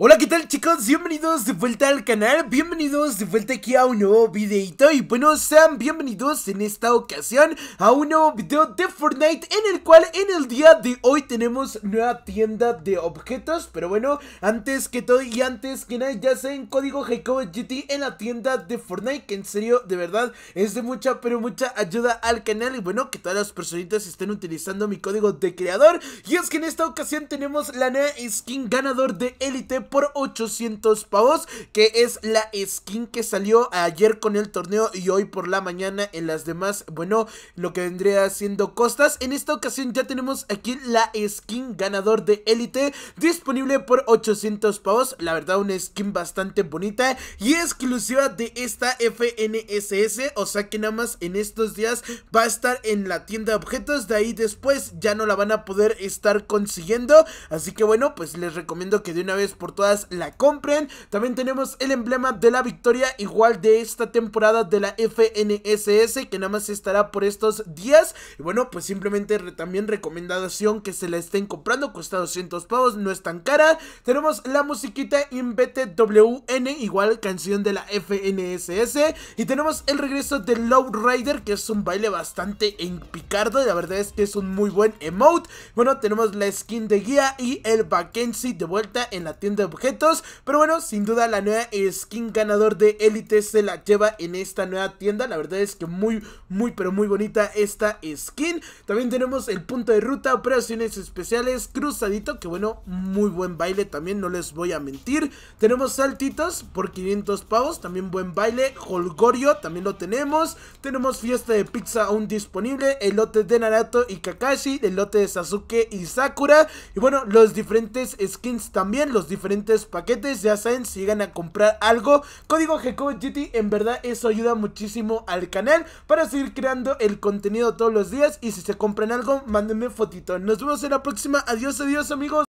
Hola, ¿qué tal chicos? Bienvenidos de vuelta al canal, bienvenidos de vuelta aquí a un nuevo videito y bueno, sean bienvenidos en esta ocasión a un nuevo video de Fortnite en el cual en el día de hoy tenemos nueva tienda de objetos, pero bueno, antes que todo y antes que nada ya saben código GT en la tienda de Fortnite que en serio, de verdad, es de mucha pero mucha ayuda al canal y bueno, que todas las personitas estén utilizando mi código de creador y es que en esta ocasión tenemos la nueva skin ganador de Elite por 800 pavos, que es la skin que salió ayer con el torneo y hoy por la mañana en las demás, bueno, lo que vendría siendo costas. En esta ocasión ya tenemos aquí la skin ganador de Elite disponible por 800 pavos, la verdad una skin bastante bonita y exclusiva de esta FNSS, o sea que nada más en estos días va a estar en la tienda de objetos, de ahí después ya no la van a poder estar consiguiendo, así que bueno, pues les recomiendo que de una vez por todas la compren. También tenemos el emblema de la victoria igual de esta temporada de la FNSS que nada más estará por estos días. Y bueno, pues simplemente también recomendación que se la estén comprando, cuesta 200 pavos, no es tan cara. Tenemos la musiquita InBTWN, igual canción de la FNSS. Y tenemos el regreso de Low Rider, que es un baile bastante en picardo. La verdad es que es un muy buen emote. Bueno, tenemos la skin de guía y el vacancy de vuelta en la tienda objetos. Pero bueno, sin duda la nueva skin ganador de élites se la lleva en esta nueva tienda. La verdad es que muy, muy, pero muy bonita esta skin. También tenemos el punto de ruta, operaciones especiales, cruzadito, que bueno, muy buen baile también, no les voy a mentir. Tenemos saltitos por 500 pavos, también buen baile. Holgorio también lo tenemos. Tenemos fiesta de pizza aún disponible, elote de Narato y Kakashi, lote de Sasuke y Sakura. Y bueno, los diferentes skins también, los diferentes paquetes. Ya saben, si llegan a comprar algo, código GecoBGT, en verdad eso ayuda muchísimo al canal para seguir creando el contenido todos los días. Y si se compran algo, mándenme fotito. Nos vemos en la próxima. Adiós, adiós amigos.